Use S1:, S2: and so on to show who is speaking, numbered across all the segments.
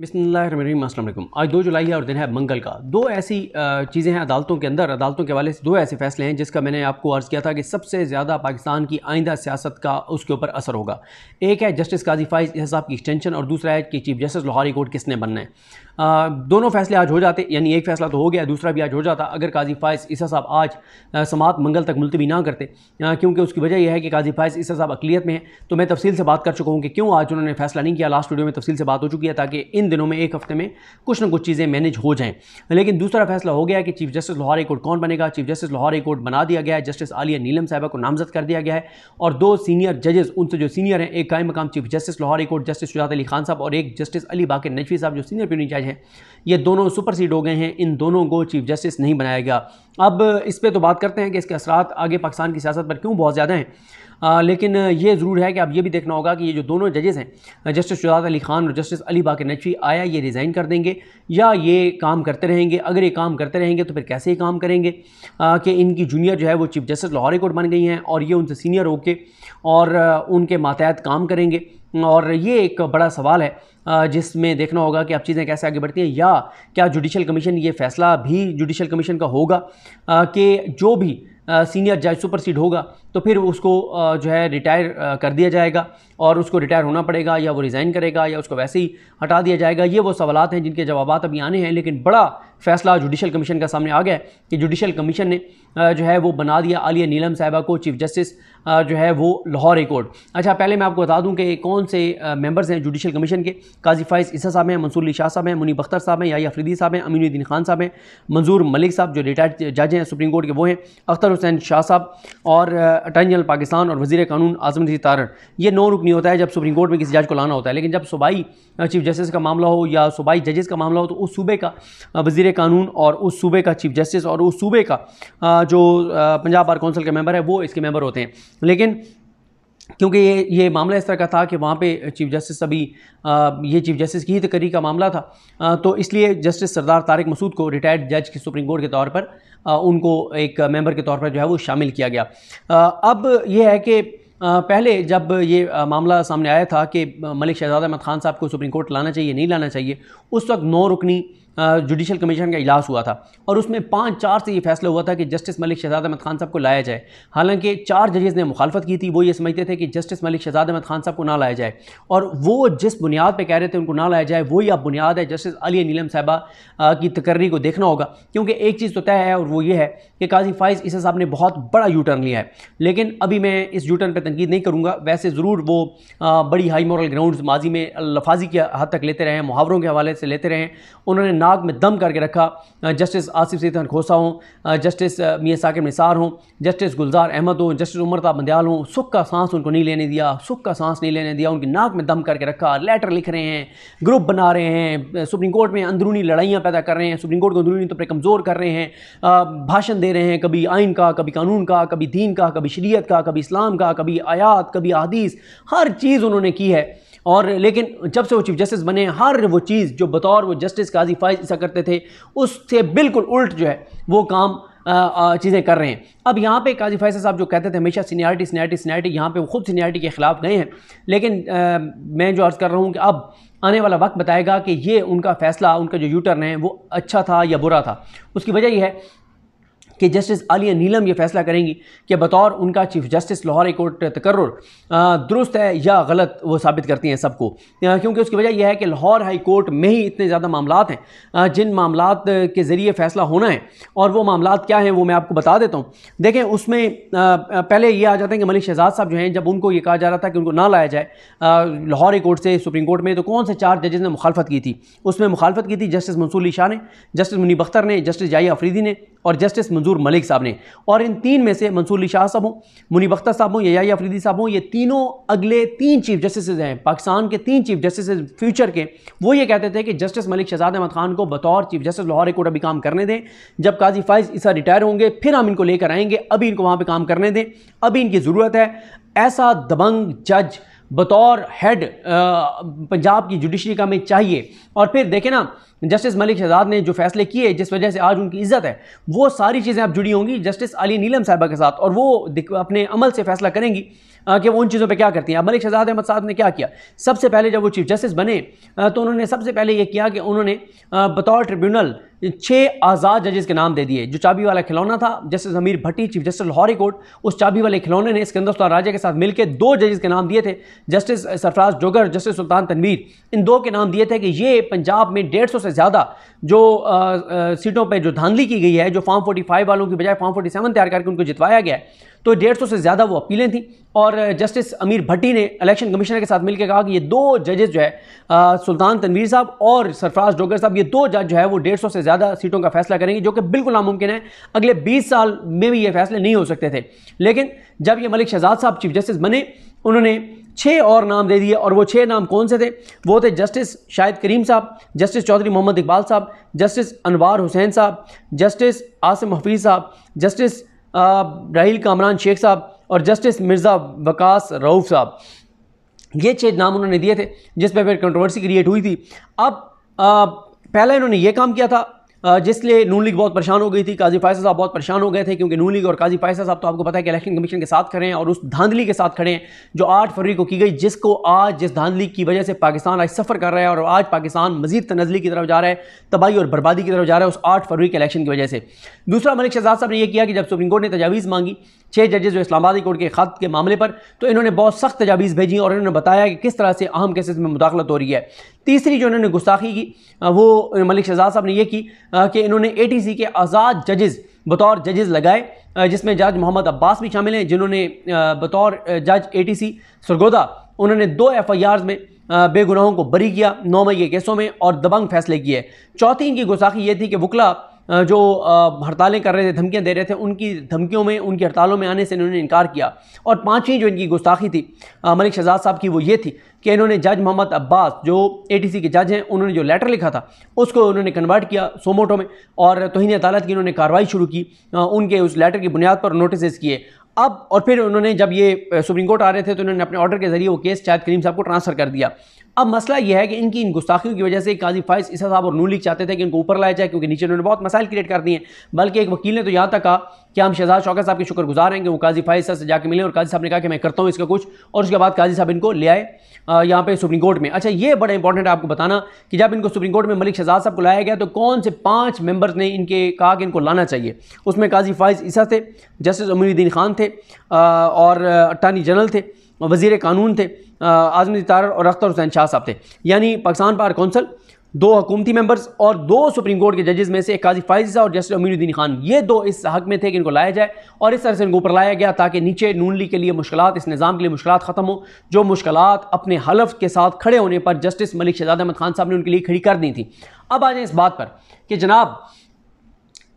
S1: बिसमीम असल आज दो जुलाई है और दिन है मंगल का दो ऐसी चीज़ें हैं अदालतों के अंदर अदालतों के हवाले से दो ऐसे फैसले हैं जिसका मैंने आपको अर्ज़ किया था कि सबसे ज़्यादा पाकिस्तान की आइंदा सियासत का उसके ऊपर असर होगा एक है जस्टिस काजी फाइज साहब की एक्सटेंशन और दूसरा है कि चीफ जस्टिस लाहौरी कोर्ट किसने बनना है दोनों फैसले आज हो जाते यानी एक फैसला तो हो गया दूसरा भी आज हो जाता अगर काजी फ़ायज़ ईसा साहब आज समात मंगल तक मुलतवी ना करते क्योंकि उसकी वजह यह है कि काजी फ़ायज़ ईसा साहब अकलीत में है तो मैं तफसील से बात कर चुका हूँ कि क्यों आज उन्होंने फैसला नहीं किया लास्ट वीडियो में तफसील से बात हो चुकी है ताकि इन दिनों में एक हफ्ते में कुछ ना कुछ चीज़ें मैनेज हो जाएँ लेकिन दूसरा फैसला हो गया कि chief justice Lahore high court कौन बनेगा chief justice Lahore high court बना दिया गया है जस्टिस आलिया नीलम साहबा को नामजद कर दिया गया है और दो सीनियर जजेस उनसे जो सीनियर हैं एक कायम मकाम chief justice Lahore high court justice Shujaat Ali Khan Sahab और एक जस्टिस अली बाकर नजवी साहब जो सीनियर प्यूनिंग जज हैं ये दोनों सुपर सीड हो गए हैं इन दोनों को चीफ जस्टिस नहीं बनाया गया अब इस पर तो बात करते हैं कि इसके असरात आगे पाकिस्तान की सियासत पर क्यों बहुत ज़्यादा हैं आ, लेकिन ये ज़रूर है कि आप ये भी देखना होगा कि ये जो दोनों जजेस हैं जस्टिस शुजात अली खान और जस्टिस अली बाकी नचवी आया ये रिज़ाइन कर देंगे या ये काम करते रहेंगे अगर ये काम करते रहेंगे तो फिर कैसे ये काम करेंगे कि इनकी जूनियर जो है वो चीफ जस्टिस लाहौरी कोर्ट बन गई हैं और ये उनसे सीनियर होके और उनके मातहत काम करेंगे और ये एक बड़ा सवाल है जिसमें देखना होगा कि अब चीज़ें कैसे आगे बढ़ती हैं या क्या जुडिशल कमीशन ये फैसला भी जुडिशल कमीशन का होगा कि जो भी सीनियर जज सुपरसीड होगा तो फिर उसको जो है रिटायर कर दिया जाएगा और उसको रिटायर होना पड़ेगा या वो रिज़ाइन करेगा या उसको वैसे ही हटा दिया जाएगा ये वो सवाल हैं जिनके जवाब अभी आने हैं लेकिन बड़ा फैसला जुडिशल कमीशन का सामने आ गया कि जुडिशल कमीशन ने जो है वो बना दिया आलिया नीलम साहिबा को चीफ जस्टिस जो है वो लाहौर कोर्ट अच्छा पहले मैं आपको बता दूं कि कौन से मेंबर्स हैं जुडिशल कमीशन के काजी फाइज ईसा साहब हैं मंसूर अली शाह साहब हैं मुनीब अख्तर साहब हैं या अफरीदी साहब हैं अमीनुद्दीन खान साहब हैं मंजूर मलिक साहब जो रिटायर्ड जज हैं सुप्रीम कोर्ट के वो हैं अख्तर हुसैन शाह साहब और अटर्नी जनरल पाकिस्तान और वजी कानून आजम रजी तारण ये नौ नहीं होता है जब सुप्रीम कोर्ट में किसी जज को लाना होता है लेकिन जब सूबाई चीफ जस्टिस का मामला हो या सूबाई जजेस का मामला हो तो उस सूबे का वजी कानून और उस सूबे का चीफ जस्टिस और उस सूबे का जो पंजाब बार कौंसिल के मेम्बर है वो इसके मेम्बर होते हैं लेकिन क्योंकि ये ये मामला इस तरह का था कि वहाँ पे चीफ जस्टिस अभी ये चीफ जस्टिस की ही तकरीर तो का मामला था आ, तो इसलिए जस्टिस सरदार तारिक मसूद को रिटायर्ड जज की सुप्रीम कोर्ट के तौर पर आ, उनको एक मेंबर के तौर पर जो है वो शामिल किया गया आ, अब ये है कि पहले जब ये मामला सामने आया था कि मलिक शहजाद अहमद खान साहब को सुप्रीम कोर्ट लाना चाहिए नहीं लाना चाहिए उस वक्त नौ रुकनी जुडिशल कमीशन का इजलास हुआ था और उसमें पाँच चार से ये फैसला हुआ था कि जस्टिस मलिक शहजाद अहमद खान साहब को लाया जाए हालांकि चार जजेज़ ने मुखालफत की थी वो ये समझते थे कि जस्टिस मलिक शहजाद अहमद खान साहब को ना लाया जाए और वो जिस बुनियाद पर कह रहे थे उनको ना लाया जाए वही अब बुनियाद है जस्टिस अली नीलम साहबा की तकर्री को देखना होगा क्योंकि एक चीज़ तो तय है और वो ये है कि काजी फाइज इस साहब ने बहुत बड़ा यू टर्न लिया है लेकिन अभी मैं इस यू टर्न पर तनकीद नहीं करूँगा वैसे ज़रूर वो बड़ी हाई मॉरल ग्राउंड माजी में लफाजी के हद तक लेते रहे मुहावरों के हवाले से लेते रहे उन्होंने नाक में दम करके रखा जस्टिस आसिफ सैदन खोसा हों जस्टिस मियाँ साकिब निसार हों जस्टिस गुलजार अहमद हों जस्टिस उमरता बंदयाल हों सुख का सांस उनको नहीं लेने दिया सुख का सांस नहीं लेने दिया उनकी नाक में दम करके रखा लेटर लिख रहे हैं ग्रुप बना रहे हैं सुप्रीम कोर्ट में अंदरूनी लड़ाइयाँ पैदा कर रहे हैं सुप्रीम कोर्ट को अंदरूनी तो पर कमज़ोर कर रहे हैं भाषण दे रहे हैं कभी आइन का कभी कानून का कभी दीन का कभी शरीयत का कभी इस्लाम का कभी आयात कभी अदीस हर चीज़ उन्होंने की है और लेकिन जब से वो चीफ जस्टिस बने हर वो चीज़ जो बतौर वो जस्टिस काजी फाइज ऐसा करते थे उससे बिल्कुल उल्ट जो है वो काम चीज़ें कर रहे हैं अब यहाँ पे काजी फैसल साहब जो कहते थे हमेशा सीनियरिटी सीनियरिटी सीनियरिटी यहाँ पे वो खुद सीनियरिटी के ख़िलाफ़ गए हैं लेकिन आ, मैं जो अर्ज़ कर रहा हूँ कि अब आने वाला वक्त बताएगा कि ये उनका फ़ैसला उनका जो यूटर्न है वो अच्छा था या बुरा था उसकी वजह यह है कि जस्टिस आलिया नीलम ये फैसला करेंगी कि बतौर उनका चीफ जस्टिस लाहौर कोर्ट तकर दुरुस्त है या गलत वो साबित करती हैं सबको क्योंकि उसकी वजह यह है कि लाहौर हाई कोर्ट में ही इतने ज़्यादा मामला हैं जिन मामला के ज़रिए फ़ैसला होना है और वो मामला क्या हैं वो मैं आपको बता देता हूँ देखें उसमें पहले ये आ जाते हैं कि मलिक शहजाद साहब जो हैं जब उनको ये कहा जा रहा था कि उनको ना लाया जाए लाहौर कोर्ट से सुप्रीम कोर्ट में तो कौन से चार जजेज़ ने मुखालफत की थी उसमें मुखालफत की थी जस्टिस मंसूली शाह ने जस्टिस मुनी बख्तर ने जस्टिस जाया अफरीदी ने और जस्टिस मंजूर मलिक साहब ने और इन तीन में से मंसूर अली शाह साहब हों मुनी अख्तर साहब हों या अफरीदी साहब हों ये तीनों अगले तीन चीफ जस्टिस हैं पाकिस्तान के तीन चीफ जस्टिस फ्यूचर के वो ये कहते थे कि जस्टिस मलिक शहजाद अहमद खान को बतौर चीफ जस्टिस लाहौर कोर्ट अभी काम करने दें जब काजी फाइज ईसा रिटायर होंगे फिर हम इनको लेकर आएंगे अभी इनको वहाँ पर काम करने दें अभी इनकी ज़रूरत है ऐसा दबंग जज बतौर हेड पंजाब की जुडिशरी का हमें चाहिए और फिर देखें ना जस्टिस मलिक शहजाद ने जो फैसले किए जिस वजह से आज उनकी इज्जत है वो सारी चीज़ें अब जुड़ी होंगी जस्टिस अली नीलम साहबा के साथ और वो अपने अमल से फैसला करेंगी कि वो उन चीज़ों पे क्या करती हैं अब मलिक शहजाद अहमद साहब ने क्या किया सबसे पहले जब वो चीफ जस्टिस बने तो उन्होंने सबसे पहले ये किया कि उन्होंने बतौर ट्रिब्यूनल छः आज़ाद जजेस के नाम दे दिए जो चाबी वाला खिलौना था justice Amir Bhatti chief justice लाहौरी कोर्ट उस चाबी वाले खिलौने ने सिकंदर राजे के साथ मिलकर दो जजेस के नाम दिए थे जस्टिस सरफराज जोगर जस्टिस सुल्तान तनवीर इन दो के नाम दिए थे कि ये पंजाब में डेढ़ सौ से ज़्यादा जो आ, आ, सीटों पर जो धांधली की गई है जो फॉर्म फोर्टी फाइव वालों की बजाय फॉर्म फोर्टी सेवन तैयार करके उनको जितवाया गया है तो डेढ़ सौ से ज़्यादा वो अपीलें थीं और जस्टिस अमीर भट्टी ने इलेक्शन कमिश्नर के साथ मिलकर कहा कि ये दो जजेस जो है आ, सुल्तान तनवीर साहब और सरफराज डोगर साहब ये दो जज जो है वो डेढ़ सौ से ज़्यादा सीटों का फैसला करेंगे जो कि बिल्कुल नामुमकिन है अगले बीस साल में भी ये फैसले नहीं हो सकते थे लेकिन जब ये मलिक शहजाद साहब चीफ जस्टिस बने उन्होंने छः और नाम दे दिए और वो छः नाम कौन से थे वो थे जस्टिस शाहिद करीम साहब जस्टिस चौधरी मोहम्मद इकबाल साहब जस्टिस अनवार हुसैन साहब जस्टिस आसिम हफीज़ साहब जस्टिस राहील कामरान शेख साहब और जस्टिस मिर्ज़ा वकास रऊफ़ साहब ये छः नाम उन्होंने दिए थे जिस पर फिर कंट्रोवर्सी क्रिएट हुई थी अब आ, पहला इन्होंने ये काम किया था जिसलिए नून लीग बहुत परेशान हो गई थी काजी फायसा साहब बहुत परेशान हो गए थे क्योंकि नून लीग और काजी फायसा साहब तो आपको पता है कि इलेक्शन कमीशन के साथ खड़े हैं और उस धांधली के साथ खड़े हैं जो आठ फरवरी को की गई जिसको आज जिस धांधली की वजह से पाकिस्तान आज सफ़र कर रहा है और आज पाकिस्तान मजीद तनजली की तरफ जा रहा है तबाही और बर्बादी की तरफ जा रहा है उस आठ फरवरी के इलेक्शन की वजह से दूसरा मलिक शहजाद साहब ने यह किया कि जब सुप्रीम कोर्ट ने तजावीज़ मांगी छः जजेस जो इस्लामाबादी कोर्ट के खत के मामले पर तो इन्होंने बहुत सख्त तजावीज़ भेजी और इन्होंने बताया कि किस तरह से अहम केसेस में मुदाखलत हो रही है तीसरी जो इन्होंने गुस्ताखी की वो मलिक शहजाद साहब ने यह की कि इन्होंने ए के आज़ाद जजेज़ बतौर जजेज़ लगाए जिसमें जज मोहम्मद अब्बास भी शामिल हैं जिन्होंने बतौर जज सी सरगोदा उन्होंने दो आर में बेगुनाहों को बरी किया नौ मई के केसों में और दबंग फैसले किए चौथी इनकी गुस्ाखी ये थी कि वकला जो हड़तालें कर रहे थे धमकियां दे रहे थे उनकी धमकियों में उनकी हड़तालों में आने से इन्होंने इनकार किया और पाँचवीं जो इनकी गुस्ताखी थी मलिक शहजाद साहब की वो ये थी कि इन्होंने जज मोहम्मद अब्बास जो एटीसी के जज हैं उन्होंने जो लेटर लिखा था उसको उन्होंने कन्वर्ट किया सोमोटो में और तोहन अदालत की उन्होंने कार्रवाई शुरू की उनके उस लेटर की बुनियाद पर नोटिस किए अब और फिर उन्होंने जब ये सुप्रीम कोर्ट आ रहे थे तो उन्होंने अपने ऑर्डर के जरिए वो केस शायद करीम साहब को ट्रांसफ़र कर दिया अब मसला यह है कि इनकी इन गुस्ताखियों की वजह से काजी फाइज इस साहब और नू चाहते थे कि इनको ऊपर लाया जाए क्योंकि नीचे उन्होंने बहुत मसाइल क्रिएट कर दिए हैं बल्कि एक वकील ने तो यहाँ तक कहा कि हम शहजाद शौकत साहब के शुक्रगुजार हैं कि वो काजी फाइज साहब से जाकर मिले और काजी साहब ने कहा कि मैं करता हूँ इसका कुछ और उसके बाद काजी साहब इनको ले आए यहाँ पे सुप्रीम कोर्ट में अच्छा ये बड़ा इंपॉर्टेंट आपको बताना कि जब इनको सुप्रीम कोर्ट में मलिक शहजाद साहब को लाया गया तो कौन से पांच मेंबर्स ने इनके कहा कि इनको लाना चाहिए उसमें काजी फाइज ईसा थे जस्टिस अमीरुद्दीन खान थे और अटानी जनरल थे वजीर कानून थे आजमी तार और अख्तर हुसैन शाह साहब थे यानी पाकिस्तान बार कौंसल दो हुकूमती मेंबर्स और दो सुप्रीम कोर्ट के जजेस में से एक काजी फाइजा और जस्टिस अमीरुद्दीन खान ये दो इस हक में थे कि इनको लाया जाए और इस तरह से इनको ऊपर लाया गया ताकि नीचे नून लीग के लिए मुश्किल इस निज़ाम के लिए मुश्किल ख़त्म हो जो मुश्किल अपने हलफ के साथ खड़े होने पर जस्टिस मलिक शहजाद अहमद खान साहब ने उनके लिए खड़ी कर दी थी अब आ जाए इस बात पर कि जनाब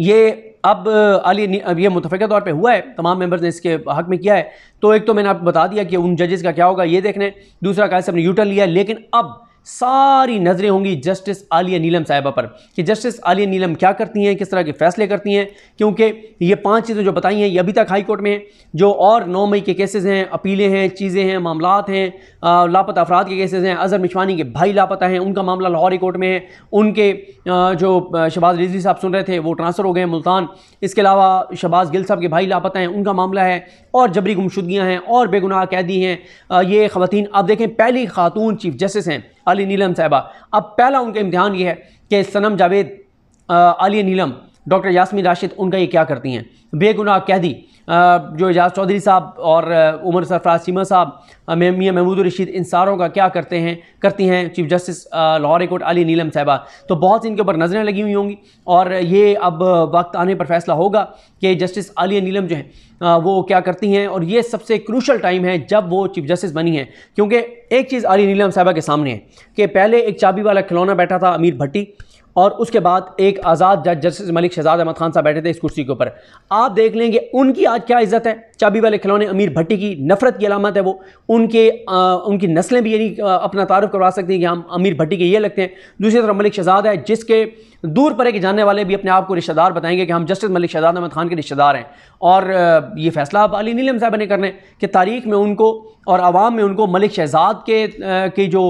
S1: ये अब अली अब ये मुतफ़ा तौर पर हुआ है तमाम मेंबर्स ने इसके हक में किया है तो एक तो मैंने आपको बता दिया कि उन जजेस का क्या होगा ये देखना है दूसरा कायद साहब ने लिया लेकिन अब सारी नज़रें होंगी जस्टिस आलिया नीलम साहिबा पर कि जस्टिस आलिया नीलम क्या करती हैं किस तरह के फैसले करती हैं क्योंकि ये पांच चीज़ें जो बताई हैं ये अभी तक हाई कोर्ट में हैं जो और नौ मई के केसेस हैं अपीलें हैं चीज़ें हैं मामलात हैं लापता अफराद के केसेस हैं अजहर मिशवानी के भाई लापता हैं उनका मामला लाहौरी कोर्ट में है उनके जो शहबाज रिजवी साहब सुन रहे थे वो ट्रांसफ़र हो गए मुल्तान इसके अलावा शहबाज गिल साहब के भाई लापता हैं उनका मामला है और जबरी गुमशुदगियाँ हैं और बेगुनाह कैदी हैं ये ख़वान आप देखें पहली खातून चीफ जस्टिस हैं अली नीलम साहबा अब पहला उनका इम्तहान ये है कि सनम जावेद अली नीलम डॉक्टर यासमीन राशिद उनका ये क्या करती हैं बेगुनाह कैदी जो एजाज चौधरी साहब और उमर सरफराज सीमा साहब मियाँ महमूद रशीद इन सारों का क्या करते हैं करती हैं chief justice Lahore court Ali Neelam Sahiba तो बहुत सी इनके ऊपर नज़रें लगी हुई होंगी और ये अब वक्त आने पर फैसला होगा कि जस्टिस अली नीलम जो हैं वो क्या करती हैं और ये सबसे क्रूशल टाइम है जब वो चीफ जस्टिस बनी हैं क्योंकि एक चीज़ अली नीलम साहबा के सामने है कि पहले एक चाबी वाला खिलौना बैठा था अमीर भट्टी और उसके बाद एक आज़ाद जज जस्टिस मलिक शहजाद अहमद खान साहब बैठे थे इस कुर्सी के ऊपर आप देख लेंगे उनकी आज क्या इज्जत है चाबी वाले खिलौने अमीर भट्टी की नफरत की अलामत है वो उनके आ, उनकी नस्लें भी यही अपना तारुफ़ करवा सकती हैं कि हम अमीर भट्टी के ये लगते हैं दूसरी तरफ मलिक शहजाद है जिसके दूर परे के जानने वाले भी अपने आप को रिश्तेदार बताएंगे कि हम जस्टिस मलिक शहजाद अहमद खान के रिश्तेदार हैं और ये फैसला अब अली नीलम साहब ने करने कि तारीख में उनको और आवाम में उनको मलिक शहजाद के की जो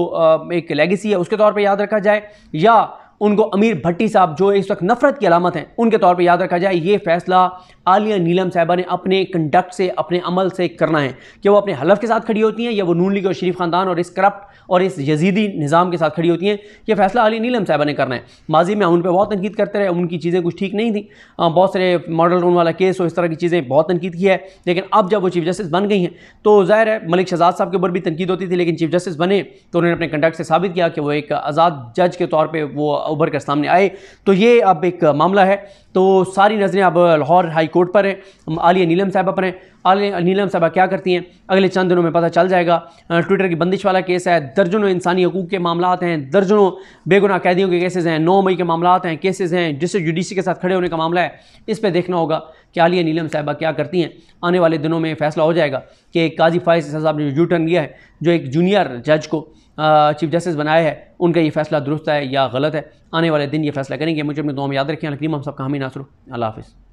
S1: एक लेगेसी है उसके तौर पर याद रखा जाए या उनको अमीर भट्टी साहब जो इस वक्त नफरत की अलामत हैं उनके तौर पर याद रखा जाए ये फैसला आलिया नीलम साहबा ने अपने कंडक्ट से अपने अमल से करना है कि वो अपने हलफ के साथ खड़ी होती हैं या वो नून लीग और शरीफ खानदान और इस करप्ट और इस यजीदी निज़ाम के साथ खड़ी होती हैं ये फैसला आलिया नीलम साहबा ने करना है माजी में उन पर बहुत तनकीद करते रहे उनकी चीज़ें कुछ ठीक नहीं थी बहुत सारे मॉडल रोन वाला केस और इस तरह की चीज़ें बहुत तनकीद की है लेकिन अब जब वो चीफ जस्टिस बन गई हैं तो ज़ाहिर है मलिक शहजाद साहब के ऊपर भी तनकीद होती थी लेकिन चीफ जस्टिस बने तो उन्होंने अपने कंडक्ट से साबित किया कि वो एक आज़ाद जज के तौर पर वो उभर कर सामने आए तो ये अब एक मामला है तो सारी नज़रें अब लाहौर हाई कोर्ट पर हैं आलिया नीलम साहबा पर हैं आलिया नीलम साहबा क्या करती हैं अगले चंद दिनों में पता चल जाएगा ट्विटर की बंदिश वाला केस है दर्जनों इंसानी हकूक़ के मामला हैं दर्जनों बेगुना कैदियों के केसेज़ हैं नौ मई के मामला हैं केसेज़ हैं डिस्ट्रिक्ट जुडिशी के साथ खड़े होने का मामला है इस पर देखना होगा कि आलिया नीलम साहबा क्या करती हैं आने वाले दिनों में फैसला हो जाएगा कि काजी फायज साहब ने जो यू टर्न लिया है जो एक जूनियर जज को चीफ जस्टिस बनाए हैं उनका ये फैसला दुरुस्त है या गलत है आने वाले दिन ये फैसला करेंगे मुझे अपने दो में याद रखें अलकरीम हम सब कहा नासर अल्लाह हाफिज़